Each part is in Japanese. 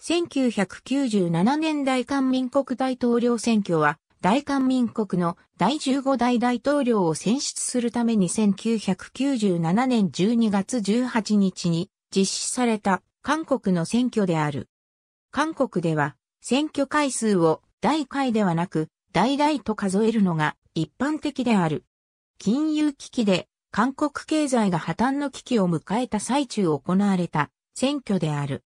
1997年大韓民国大統領選挙は、大韓民国の第15代大統領を選出するために1997年12月18日に実施された韓国の選挙である。韓国では選挙回数を大回ではなく大々と数えるのが一般的である。金融危機で韓国経済が破綻の危機を迎えた最中行われた選挙である。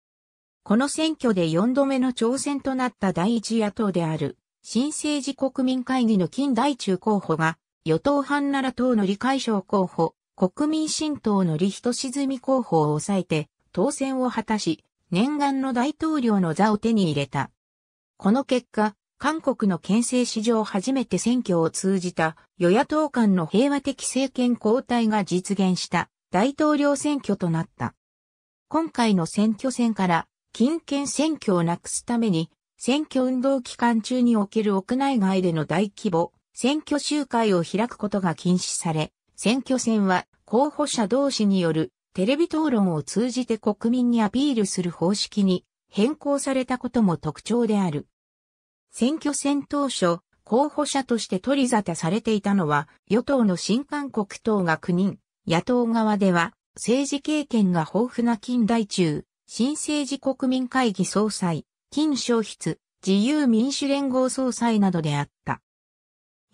この選挙で4度目の挑戦となった第一野党である、新政治国民会議の近代中候補が、与党反なら党の理解省候補、国民新党の李仁沈候補を抑えて、当選を果たし、念願の大統領の座を手に入れた。この結果、韓国の憲政史上初めて選挙を通じた与野党間の平和的政権交代が実現した大統領選挙となった。今回の選挙戦から近県選挙をなくすために、選挙運動期間中における屋内外での大規模選挙集会を開くことが禁止され、選挙戦は候補者同士によるテレビ討論を通じて国民にアピールする方式に変更されたことも特徴である。選挙戦当初、候補者として取り沙汰されていたのは、与党の新韓国党が9人、野党側では、政治経験が豊富な近代中、新政治国民会議総裁、金正筆、自由民主連合総裁などであった。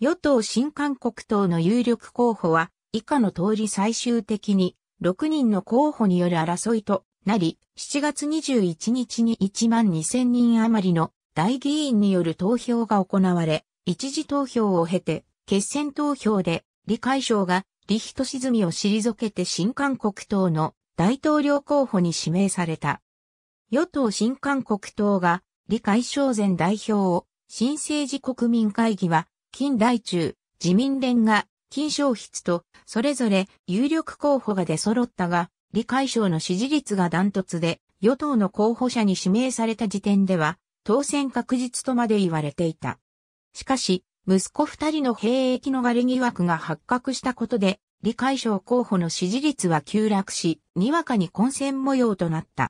与党新韓国党の有力候補は、以下の通り最終的に、6人の候補による争いとなり、7月21日に1万2000人余りの大議員による投票が行われ、一時投票を経て、決選投票で、理解賞が、李ず沈を退けて新韓国党の大統領候補に指名された。与党新韓国党が理解省前代表を新政治国民会議は近代中自民連が金賞筆とそれぞれ有力候補が出揃ったが、理解省の支持率がダントツで与党の候補者に指名された時点では当選確実とまで言われていた。しかし、息子二人の兵役逃れ疑惑が発覚したことで李解消候補の支持率は急落し、にわかに混戦模様となった。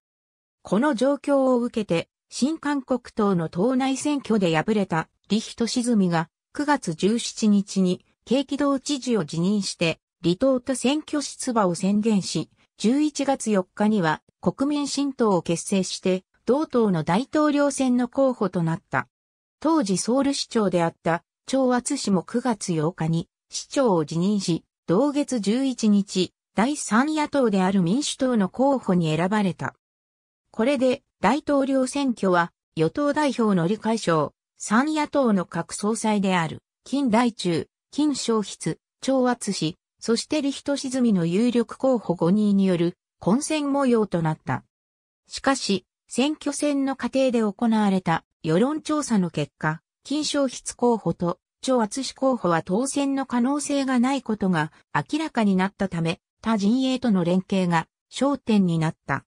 この状況を受けて、新韓国党の党内選挙で敗れた李人沈が9月17日に軽気道知事を辞任して、離党と選挙出馬を宣言し、11月4日には国民新党を結成して、同党の大統領選の候補となった。当時ソウル市長であった、長圧氏も9月8日に市長を辞任し、同月11日、第3野党である民主党の候補に選ばれた。これで大統領選挙は与党代表の理解賞、三野党の各総裁である、金大中、金小筆、長圧氏、そして李ト沈の有力候補5人による混戦模様となった。しかし、選挙戦の過程で行われた世論調査の結果、金小筆候補と長厚志候補は当選の可能性がないことが明らかになったため、他陣営との連携が焦点になった。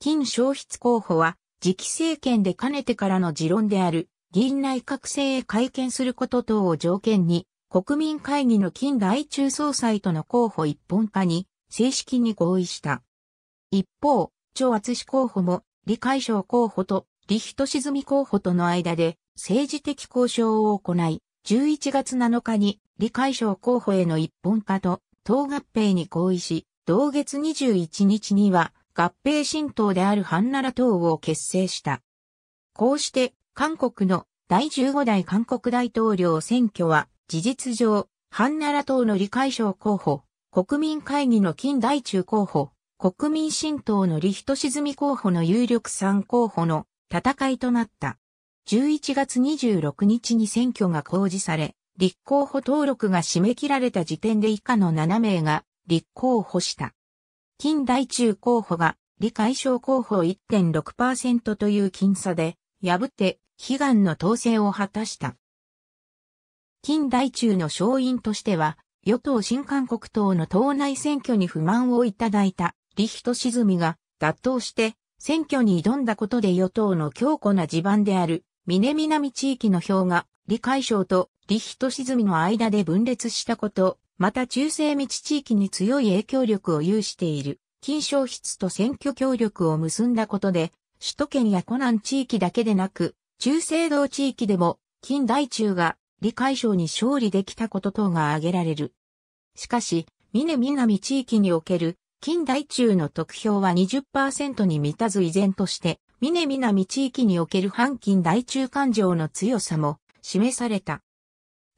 金消失候補は、次期政権でかねてからの持論である、議員内閣制へ会見すること等を条件に、国民会議の近大中総裁との候補一本化に、正式に合意した。一方、長厚志候補も、李海将候補と李仁沈候補との間で、政治的交渉を行い、11月7日に理解賞候補への一本化と、党合併に合意し、同月21日には合併新党であるハンナラ党を結成した。こうして、韓国の第15代韓国大統領選挙は、事実上、ハンナラ党の理解賞候補、国民会議の金大中候補、国民新党の李仁み候補の有力3候補の戦いとなった。11月26日に選挙が公示され、立候補登録が締め切られた時点で以下の7名が立候補した。近代中候補が理解症候補を1.6%という僅差で破って悲願の当選を果たした。近代中の勝因としては、与党新韓国党の党内選挙に不満をいただいた李人沈みが脱党して選挙に挑んだことで与党の強固な地盤である峰南地域の氷河、李海省と李人沈の間で分裂したこと、また中西道地域に強い影響力を有している、金賞室と選挙協力を結んだことで、首都圏や湖南地域だけでなく、中西道地域でも、近代中が李海省に勝利できたこと等が挙げられる。しかし、峰南地域における近代中の得票は20%に満たず依然として峰南地域における反近代中感情の強さも示された。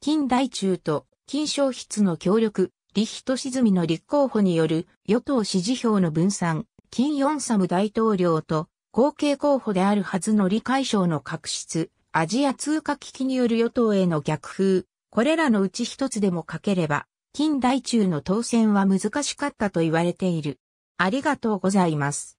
近代中と金消筆の協力、ヒト沈みの立候補による与党支持票の分散、金ヨンサム大統領と後継候補であるはずの理解省の確執、アジア通貨危機による与党への逆風、これらのうち一つでもかければ、近代中の当選は難しかったと言われている。ありがとうございます。